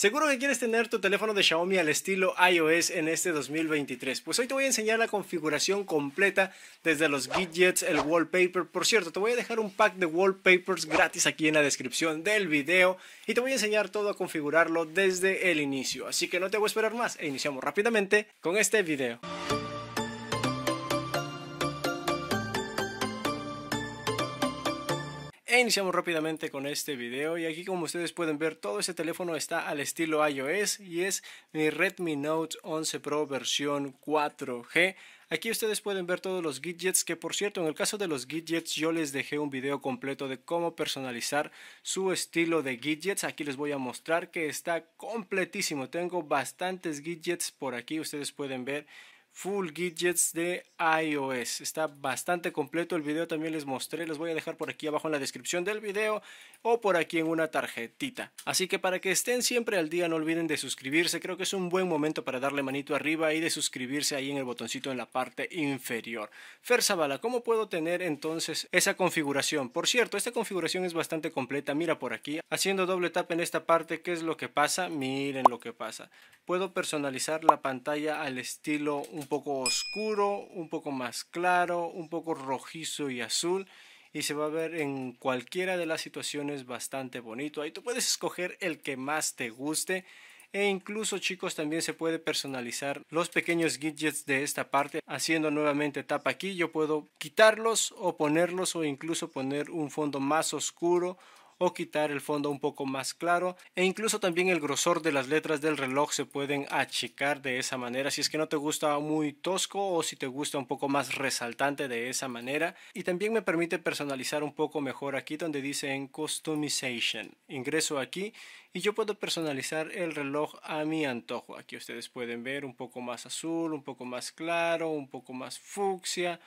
Seguro que quieres tener tu teléfono de Xiaomi al estilo iOS en este 2023. Pues hoy te voy a enseñar la configuración completa desde los widgets, el wallpaper. Por cierto, te voy a dejar un pack de wallpapers gratis aquí en la descripción del video y te voy a enseñar todo a configurarlo desde el inicio. Así que no te voy a esperar más e iniciamos rápidamente con este video. E iniciamos rápidamente con este video y aquí como ustedes pueden ver todo este teléfono está al estilo iOS y es mi Redmi Note 11 Pro versión 4G. Aquí ustedes pueden ver todos los widgets que por cierto en el caso de los widgets yo les dejé un video completo de cómo personalizar su estilo de widgets. Aquí les voy a mostrar que está completísimo. Tengo bastantes widgets por aquí ustedes pueden ver Full Gadgets de iOS. Está bastante completo el video, también les mostré, les voy a dejar por aquí abajo en la descripción del video o por aquí en una tarjetita. Así que para que estén siempre al día no olviden de suscribirse, creo que es un buen momento para darle manito arriba y de suscribirse ahí en el botoncito en la parte inferior. Fer Zavala, ¿cómo puedo tener entonces esa configuración? Por cierto, esta configuración es bastante completa, mira por aquí, haciendo doble tap en esta parte, ¿qué es lo que pasa? Miren lo que pasa. Puedo personalizar la pantalla al estilo un poco oscuro, un poco más claro, un poco rojizo y azul. Y se va a ver en cualquiera de las situaciones bastante bonito. Ahí tú puedes escoger el que más te guste. E incluso chicos también se puede personalizar los pequeños widgets de esta parte haciendo nuevamente tapa aquí. Yo puedo quitarlos o ponerlos o incluso poner un fondo más oscuro o quitar el fondo un poco más claro e incluso también el grosor de las letras del reloj se pueden achicar de esa manera si es que no te gusta muy tosco o si te gusta un poco más resaltante de esa manera y también me permite personalizar un poco mejor aquí donde dice en customization ingreso aquí y yo puedo personalizar el reloj a mi antojo aquí ustedes pueden ver un poco más azul un poco más claro un poco más fucsia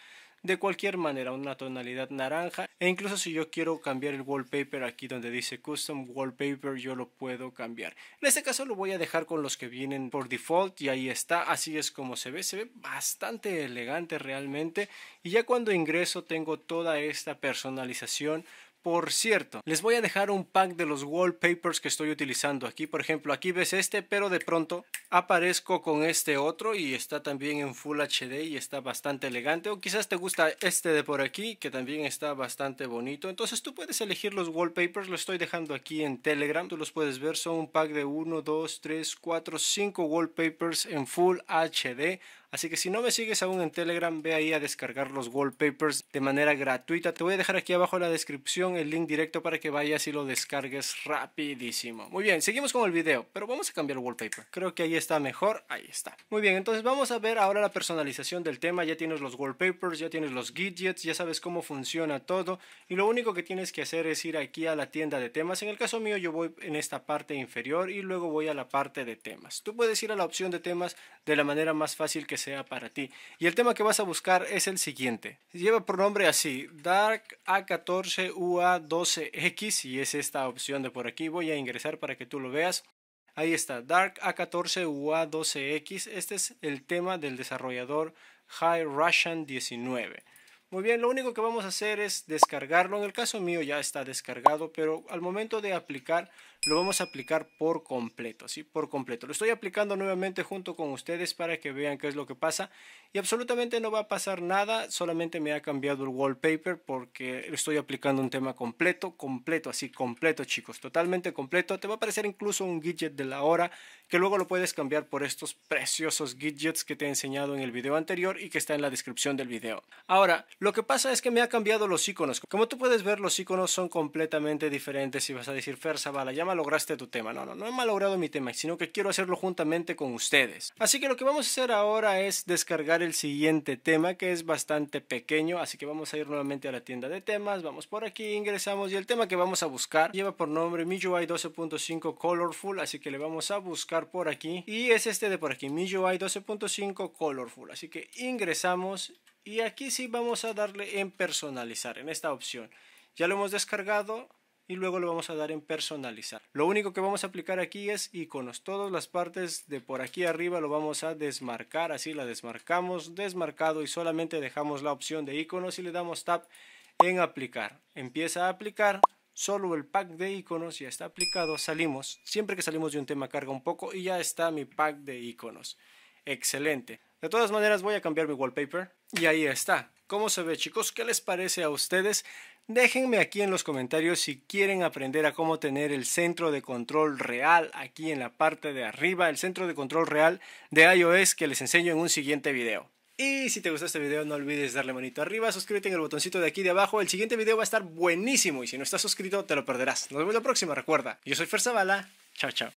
de cualquier manera, una tonalidad naranja. E incluso si yo quiero cambiar el wallpaper aquí donde dice Custom Wallpaper, yo lo puedo cambiar. En este caso lo voy a dejar con los que vienen por default y ahí está. Así es como se ve. Se ve bastante elegante realmente. Y ya cuando ingreso tengo toda esta personalización por cierto, les voy a dejar un pack de los wallpapers que estoy utilizando aquí. Por ejemplo, aquí ves este, pero de pronto aparezco con este otro y está también en Full HD y está bastante elegante. O quizás te gusta este de por aquí, que también está bastante bonito. Entonces tú puedes elegir los wallpapers, lo estoy dejando aquí en Telegram. Tú los puedes ver, son un pack de 1, 2, 3, 4, 5 wallpapers en Full HD Así que si no me sigues aún en Telegram, ve ahí a descargar los wallpapers de manera gratuita. Te voy a dejar aquí abajo en la descripción el link directo para que vayas y lo descargues rapidísimo. Muy bien, seguimos con el video, pero vamos a cambiar el wallpaper. Creo que ahí está mejor, ahí está. Muy bien, entonces vamos a ver ahora la personalización del tema. Ya tienes los wallpapers, ya tienes los widgets, ya sabes cómo funciona todo. Y lo único que tienes que hacer es ir aquí a la tienda de temas. En el caso mío yo voy en esta parte inferior y luego voy a la parte de temas. Tú puedes ir a la opción de temas de la manera más fácil que sea para ti. Y el tema que vas a buscar es el siguiente. Lleva por nombre así, Dark A14UA12X y es esta opción de por aquí. Voy a ingresar para que tú lo veas. Ahí está, Dark A14UA12X. Este es el tema del desarrollador High Russian 19. Muy bien, lo único que vamos a hacer es descargarlo. En el caso mío ya está descargado, pero al momento de aplicar, lo vamos a aplicar por completo, ¿sí? Por completo. Lo estoy aplicando nuevamente junto con ustedes para que vean qué es lo que pasa. Y absolutamente no va a pasar nada, solamente me ha cambiado el wallpaper porque estoy aplicando un tema completo, completo, así completo, chicos. Totalmente completo. Te va a aparecer incluso un widget de la hora que luego lo puedes cambiar por estos preciosos widgets que te he enseñado en el video anterior y que está en la descripción del video. Ahora, lo que pasa es que me ha cambiado los iconos. Como tú puedes ver, los iconos son completamente diferentes. Y vas a decir, Fer Zavala, ya lograste tu tema. No, no, no he malogrado mi tema, sino que quiero hacerlo juntamente con ustedes. Así que lo que vamos a hacer ahora es descargar el siguiente tema, que es bastante pequeño. Así que vamos a ir nuevamente a la tienda de temas. Vamos por aquí, ingresamos y el tema que vamos a buscar lleva por nombre MIUI 12.5 Colorful. Así que le vamos a buscar por aquí. Y es este de por aquí, MIUI 12.5 Colorful. Así que ingresamos y aquí sí vamos a darle en personalizar en esta opción ya lo hemos descargado y luego lo vamos a dar en personalizar lo único que vamos a aplicar aquí es iconos todas las partes de por aquí arriba lo vamos a desmarcar así la desmarcamos desmarcado y solamente dejamos la opción de iconos y le damos tap en aplicar empieza a aplicar solo el pack de iconos ya está aplicado salimos siempre que salimos de un tema carga un poco y ya está mi pack de iconos excelente de todas maneras voy a cambiar mi wallpaper y ahí está. ¿Cómo se ve chicos? ¿Qué les parece a ustedes? Déjenme aquí en los comentarios si quieren aprender a cómo tener el centro de control real aquí en la parte de arriba, el centro de control real de iOS que les enseño en un siguiente video. Y si te gustó este video no olvides darle manito arriba, suscríbete en el botoncito de aquí de abajo, el siguiente video va a estar buenísimo y si no estás suscrito te lo perderás. Nos vemos la próxima, recuerda. Yo soy Fer Zavala, chao chao.